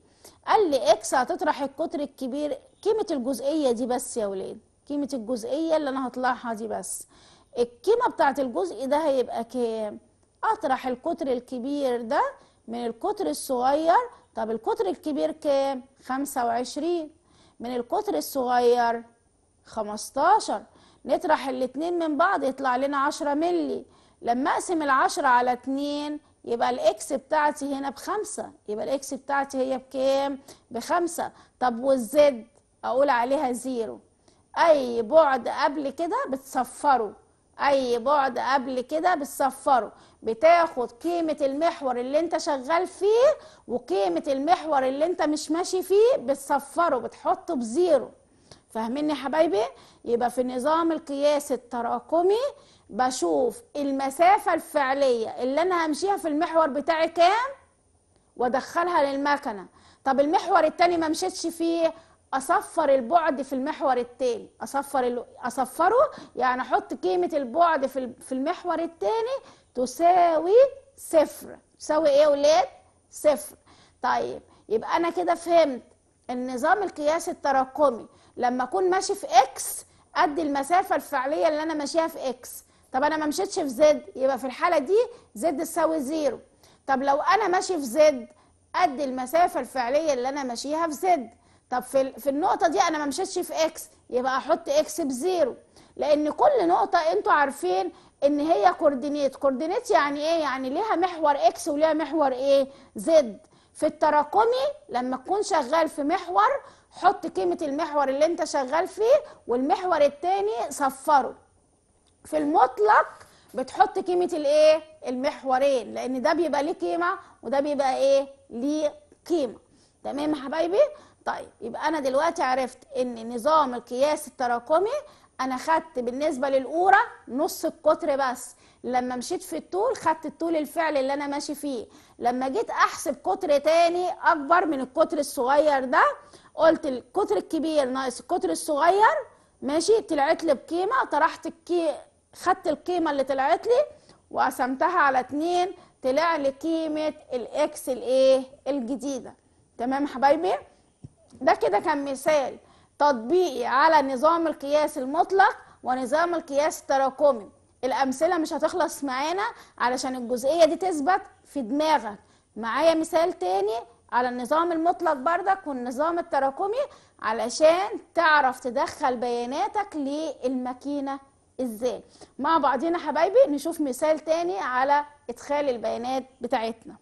قال لي إكس هتطرح القطر الكبير قيمة الجزئية دي بس يا ولاد قيمة الجزئية اللي أنا هطلعها دي بس القيمة بتاعت الجزء ده هيبقى كام اطرح القطر الكبير ده من القطر الصغير طب القطر الكبير كام خمسه وعشرين من القطر الصغير خمستاشر نطرح الاتنين من بعض يطلع لنا عشره مللي لما اقسم العشرة على اتنين يبقى الاكس بتاعتي هنا بخمسة يبقى الاكس بتاعتي هي بكام بخمسة طب والزد اقول عليها زيرو اي بعد قبل كده بتصفره اي بعد قبل كده بتسفره بتاخد قيمه المحور اللي انت شغال فيه وقيمه المحور اللي انت مش ماشي فيه بتسفره بتحطه بزيرو فاهميني يا حبايبي يبقى في النظام القياس التراكمي بشوف المسافه الفعليه اللي انا همشيها في المحور بتاعي كام وادخلها للمكنه طب المحور التاني ما مشيتش فيه اصفر البعد في المحور التاني اصفر ال... اصفره يعني احط قيمه البعد في في المحور التاني تساوي صفر تساوي ايه يا ولاد صفر طيب يبقى انا كده فهمت النظام القياسي التراكمي لما اكون ماشي في اكس قد المسافه الفعليه اللي انا ماشيها في اكس طب انا ما مشيتش في زد يبقى في الحاله دي زد تساوي زيرو طب لو انا ماشي في زد قد المسافه الفعليه اللي انا ماشيها في زد طب في في النقطه دي انا ما مشيتش في اكس يبقى احط اكس بزيرو لان كل نقطه انتوا عارفين ان هي كوردينيت كوردينيت يعني ايه يعني ليها محور اكس وليها محور ايه زد في التراكمي لما تكون شغال في محور حط قيمه المحور اللي انت شغال فيه والمحور التاني صفره في المطلق بتحط قيمه الايه المحورين لان ده بيبقى ليه قيمه وده بيبقى ايه ليه قيمه تمام يا حبايبي طيب يبقى انا دلوقتي عرفت ان نظام القياس التراكمي انا خدت بالنسبه للقوره نص القطر بس لما مشيت في الطول خدت الطول الفعلي اللي انا ماشي فيه لما جيت احسب قطر تاني اكبر من القطر الصغير ده قلت القطر الكبير ناقص القطر الصغير ماشي طلعت لي بقيمه طرحت الكي خدت القيمه اللي طلعت لي وقسمتها على اتنين طلع لي قيمه الاكس الايه الجديده تمام حبايبي ده كده كان مثال تطبيقي على نظام القياس المطلق ونظام القياس التراكمي الأمثلة مش هتخلص معانا علشان الجزئية دي تثبت في دماغك معايا مثال تاني على النظام المطلق بردك والنظام التراكمي علشان تعرف تدخل بياناتك للماكينة ازاي مع بعضينا حبايبي نشوف مثال تاني على ادخال البيانات بتاعتنا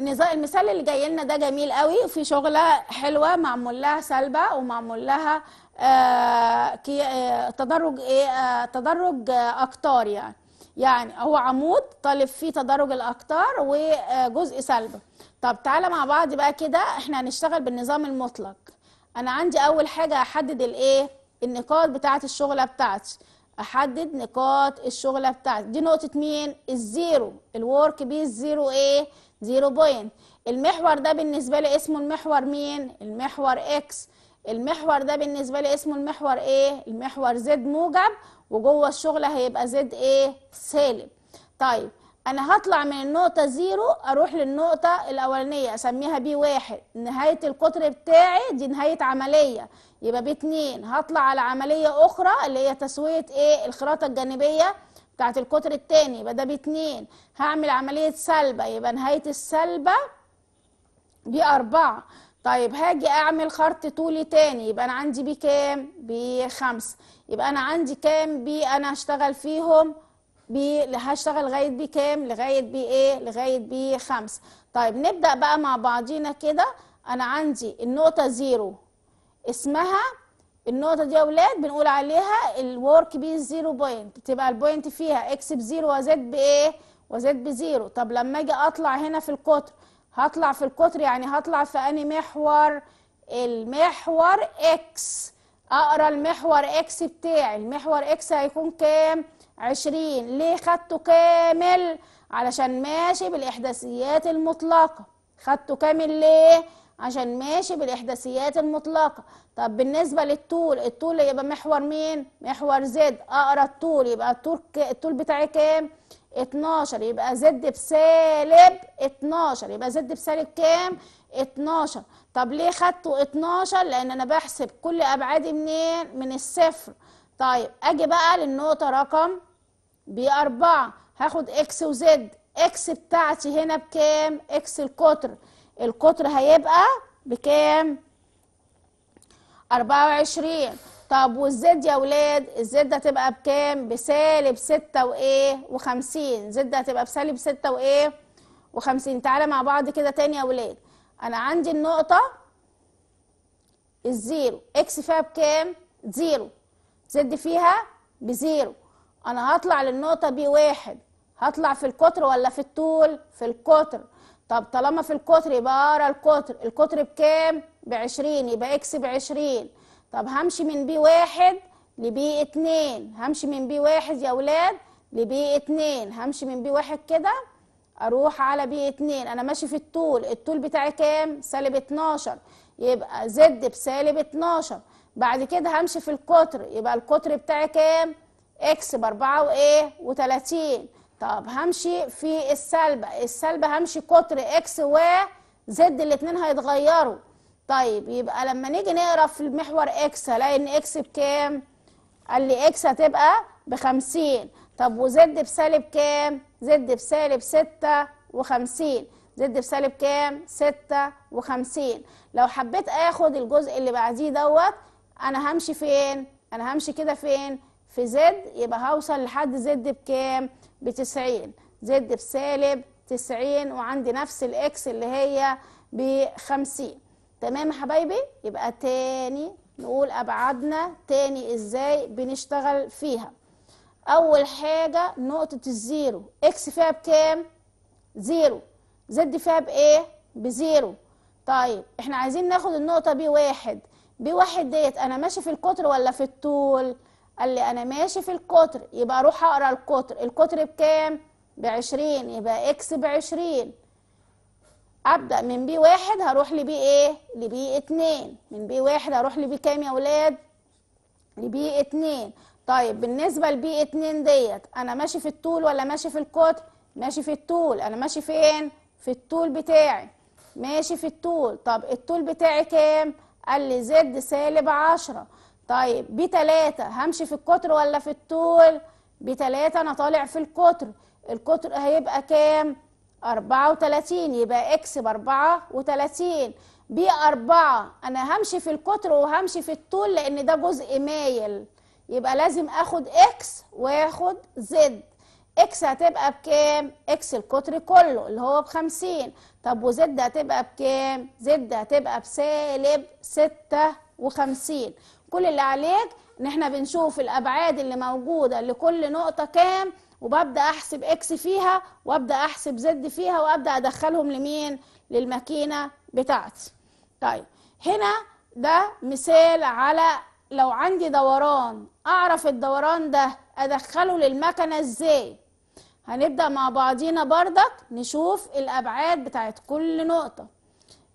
النظام المثال اللي جاي لنا ده جميل قوي في شغله حلوه معمول لها سلبه ومعمول لها آه كي آه تدرج ايه آه تدرج اقطار آه، يعني يعني هو عمود طالب فيه تدرج الاقطار وجزء سلبه طب تعالى مع بعض بقى كده احنا هنشتغل بالنظام المطلق انا عندي اول حاجه احدد الايه النقاط بتاعه الشغله بتاعتي احدد نقاط الشغله بتاعتي دي نقطه مين الزيرو الورك بيس زيرو ايه 0 بوينت المحور ده بالنسبة لي اسمه المحور مين؟ المحور اكس المحور ده بالنسبة لي اسمه المحور ايه؟ المحور زد موجب وجوه الشغل هيبقى زد ايه؟ سالب طيب انا هطلع من النقطة زيرو اروح للنقطة الاولانية اسميها بي واحد نهاية القطر بتاعي دي نهاية عملية يبقى بي اتنين هطلع على عملية اخرى اللي هي تسوية ايه؟ الخراطة الجانبية بتاعت القطر التاني يبقى ده باتنين هعمل عملية سلبة يبقى نهاية السلبة بأربعة طيب هاجي أعمل خرط طولي تاني يبقى أنا عندي بكام كام؟ خمسة يبقى أنا عندي كام بي أنا هشتغل فيهم بي هشتغل لغايه بكام كام لغايه بي ايه لغايه بي خمسة طيب نبدا بقى مع بعضينا كده انا عندي النقطه زيرو اسمها النقطه دي يا اولاد بنقول عليها الورك بيس زيرو بوينت بتبقى البوينت فيها اكس بزيرو وزد بايه وزد بزيرو طب لما اجي اطلع هنا في القطر هطلع في القطر يعني هطلع في انهي محور المحور اكس اقرا المحور اكس بتاعي المحور اكس هيكون كام عشرين ليه خدته كامل علشان ماشي بالاحداثيات المطلقه خدته كامل ليه عشان ماشي بالاحداثيات المطلقه طب بالنسبه للطول الطول يبقى محور مين محور زد اقرا الطول يبقى الطول ك... الطول بتاعي كام 12 يبقى زد بسالب 12 يبقى زد بسالب كام 12 طب ليه خدته 12 لان انا بحسب كل ابعادي منين من الصفر طيب اجي بقى للنقطه رقم ب 4 هاخد اكس وزد اكس بتاعتي هنا بكام اكس القطر القطر هيبقى بكام 24 طب والزد يا ولاد الزد هتبقى بكام بسالب 6 وايه وخمسين زد هتبقى بسالب 6 وايه وخمسين تعالى مع بعض كده تاني يا ولاد انا عندي النقطه الزيرو اكس فيها بكام زيرو زد فيها بزيرو انا هطلع للنقطه بواحد هطلع في القطر ولا في الطول في القطر طب طالما في القطر يبقى اقرا القطر القطر بكام بعشرين يبقى اكس بعشرين طب همشي من بي واحد لبي اتنين همشي من بي واحد يا ولاد لبي اتنين همشي من بي واحد كده اروح على بي اتنين انا ماشي في الطول الطول بتاعي كام سالب اتناشر يبقى زد بسالب اتناشر بعد كده همشي في القطر يبقى القطر بتاعي كام اكس باربعة وايه وتلاتين طب همشي في السالبة السالبة همشي قطر اكس و زد هيتغيروا طيب يبقى لما نيجي نقرا في المحور اكس هلاقي ان اكس بكام قال لي اكس هتبقى بخمسين طب وزد بسالب كام زد بسالب ستة وخمسين زد بسالب كام ستة وخمسين لو حبيت اخد الجزء اللي بعديه دوت انا همشي فين انا همشي كده فين في زد يبقى هوصل لحد زد بكام بتسعين زد بسالب تسعين وعندي نفس الاكس اللي هي بخمسين تمام يا حبايبي يبقى تاني نقول أبعادنا تاني إزاي بنشتغل فيها أول حاجة نقطة الزيرو إكس فيها بكام؟ زيرو زد فيها بإيه؟ بزيرو طيب إحنا عايزين ناخد النقطة بواحد بواحد ديت أنا ماشي في القطر ولا في الطول؟ قال لي انا ماشي في القطر يبقى اروح اقرا القطر القطر بكام بعشرين يبقى اكس بعشرين ابدا من بي واحد هروح لبي ايه لبي اتنين من بي واحد هروح لبي كام يا ولاد لبي اتنين طيب بالنسبه لبي اتنين ديت انا ماشي في الطول ولا ماشي في القطر ماشي في الطول انا ماشي فين في الطول بتاعي ماشي في الطول طب الطول بتاعي كام قال لي زد سالب عشرة طيب ب 3 همشي في القطر ولا في الطول ب 3 أنا طالع في القطر القطر هيبقى كام؟ أربعة وتلاتين يبقى إكس بأربعة وتلاتين ب أربعة أنا همشي في القطر وهمشي في الطول لأن ده جزء مايل يبقى لازم آخد إكس وآخد زد إكس هتبقى بكام؟ إكس القطر كله اللي هو بخمسين طب وزد هتبقى بكام؟ زد هتبقى بسالب ستة وخمسين كل اللي عليك ان احنا بنشوف الابعاد اللي موجوده لكل نقطه كام وببدا احسب اكس فيها وابدا احسب زد فيها وابدا ادخلهم لمين للماكينه بتاعتي طيب هنا ده مثال على لو عندي دوران اعرف الدوران ده ادخله للمكنه ازاي هنبدا مع بعضينا بردك نشوف الابعاد بتاعت كل نقطه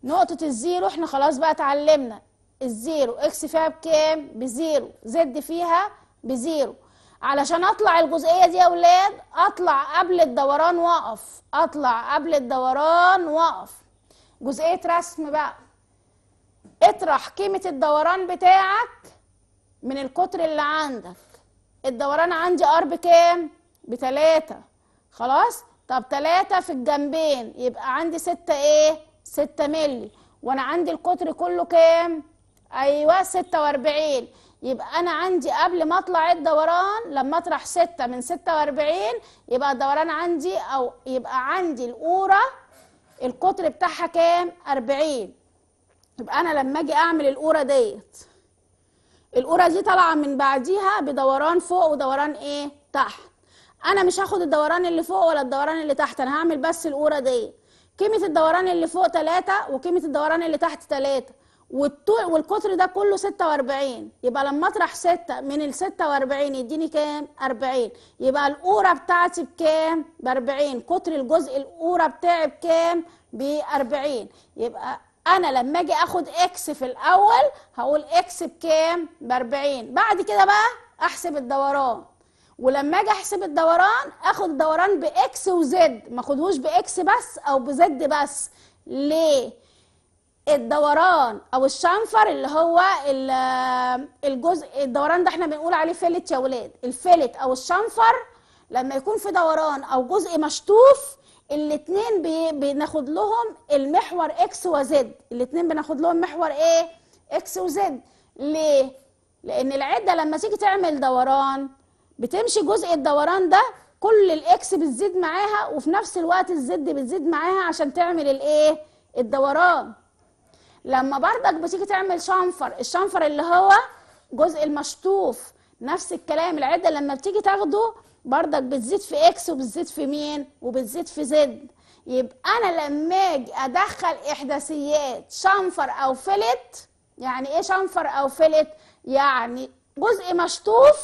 نقطه الزيرو احنا خلاص بقى اتعلمنا الزيرو اكس فيها بكام بزيرو زد فيها بزيرو علشان اطلع الجزئيه دي يا اولاد اطلع قبل الدوران واقف اطلع قبل الدوران واقف جزئيه رسم بقى اطرح قيمه الدوران بتاعك من القطر اللي عندك الدوران عندي ار بكام بتلاتة خلاص طب تلاتة في الجنبين يبقى عندي ستة ايه ستة ملي وانا عندي القطر كله كام ايوه 46 يبقى انا عندي قبل ما اطلع الدوران لما اطرح 6 من 46 يبقى الدوران عندي او يبقى عندي القوره القطر بتاعها كام 40 يبقى انا لما اجي اعمل القوره ديت القوره دي طالعه من بعديها بدوران فوق ودوران ايه تحت انا مش هاخد الدوران اللي فوق ولا الدوران اللي تحت انا هعمل بس القوره ديت قيمه الدوران اللي فوق 3 وقيمه الدوران اللي تحت 3 والطول والقطر ده كله 46 يبقى لما اطرح 6 من ال 46 يديني كام 40 يبقى القوره بتاعتي بكام ب 40 قطر الجزء القوره بتاعي بكام ب 40 يبقى انا لما اجي اخد اكس في الاول هقول اكس بكام ب 40 بعد كده بقى احسب الدوران ولما اجي احسب الدوران اخد الدوران باكس وزد ما اخدهوش باكس بس او بزد بس ليه الدوران او الشنفر اللي هو الجزء الدوران ده احنا بنقول عليه فلت يا ولاد الفلت او الشنفر لما يكون في دوران او جزء مشطوف الاثنين بناخد لهم المحور اكس وزد الاثنين بناخد لهم محور ايه اكس وزد ليه لان العده لما تيجي تعمل دوران بتمشي جزء الدوران ده كل الاكس بتزيد معاها وفي نفس الوقت الزد بتزيد معاها عشان تعمل الايه الدوران لما برضك بتيجي تعمل شنفر الشنفر اللي هو جزء المشطوف نفس الكلام العده لما بتيجي تاخده برضك بتزيد في اكس وبتزيد في مين وبتزيد في زد يبقى انا لما اجي ادخل احداثيات شنفر او فلت يعني ايه شنفر او فلت يعني جزء مشطوف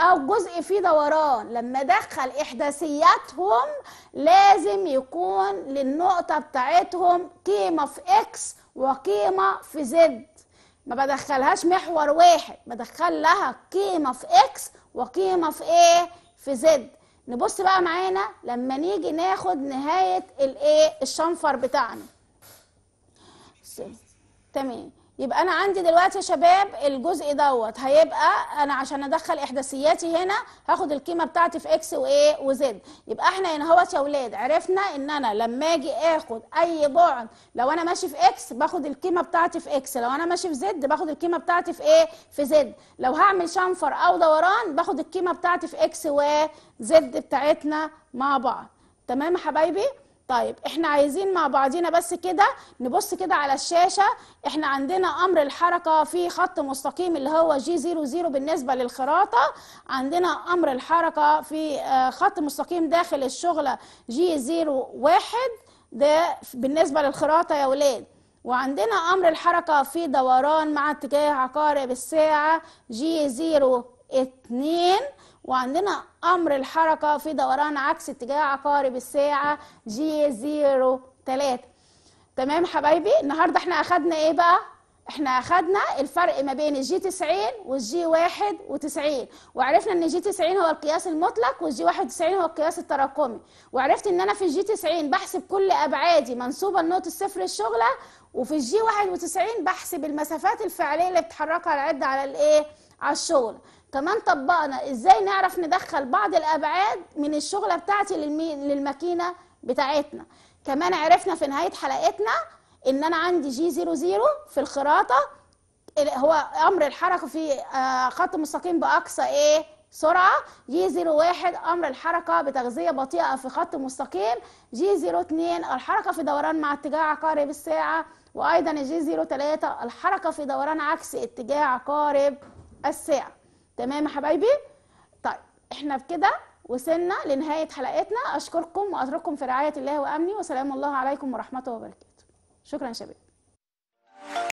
او جزء فيه دوران لما ادخل احداثياتهم لازم يكون للنقطه بتاعتهم قيمه في اكس وقيمة في زد ما بدخلهاش محور واحد بدخل لها قيمة في اكس وقيمة في ايه في زد نبص بقى معانا لما نيجي ناخد نهاية الايه الشنفر بتاعنا تمام يبقى انا عندي دلوقتي يا شباب الجزء دوت هيبقى انا عشان ادخل احداثياتي هنا هاخد القيمه بتاعتي في اكس وايه وزد يبقى احنا هنا اهوت يا اولاد عرفنا ان انا لما اجي اخد اي بعد لو انا ماشي في اكس باخد القيمه بتاعتي في اكس لو انا ماشي في زد باخد القيمه بتاعتي في ايه في زد لو هعمل شنفر او دوران باخد القيمه بتاعتي في اكس وزد بتاعتنا مع بعض تمام يا حبايبي طيب احنا عايزين مع بعضينا بس كده نبص كده على الشاشة احنا عندنا امر الحركة في خط مستقيم اللي هو جي زيرو زيرو بالنسبة للخراطة عندنا امر الحركة في آه، خط مستقيم داخل الشغلة جي زيرو واحد ده بالنسبة للخراطة يا ولاد وعندنا امر الحركة في دوران مع اتجاه عقارب الساعة جي زيرو اتنين وعندنا امر الحركه في دوران عكس اتجاه عقارب الساعه جي 3 تمام حبايبي النهارده احنا اخدنا ايه بقى احنا اخدنا الفرق ما بين الجي 90 والجي 91 وعرفنا ان الجي 90 هو القياس المطلق والجي 91 هو القياس التراكمي وعرفت ان انا في الجي 90 بحسب كل ابعادي منسوبه لنقطه صفر الشغله وفي الجي 91 بحسب المسافات الفعليه اللي بتحركها العده على الايه على الشغل كمان طبقنا ازاي نعرف ندخل بعض الابعاد من الشغله بتاعتي للمين للماكينه بتاعتنا كمان عرفنا في نهايه حلقتنا ان انا عندي جي 00 في الخراطه هو امر الحركه في آه، خط مستقيم باقصى ايه سرعه جي 01 امر الحركه بتغذيه بطيئه في خط مستقيم جي 02 الحركه في دوران مع اتجاه عقارب الساعه وايضا جي 03 الحركه في دوران عكس اتجاه عقارب الساعه تمام يا حبايبي طيب احنا بكده وصلنا لنهايه حلقتنا اشكركم واترككم في رعايه الله وامني وسلام الله عليكم ورحمته وبركاته شكرا يا شباب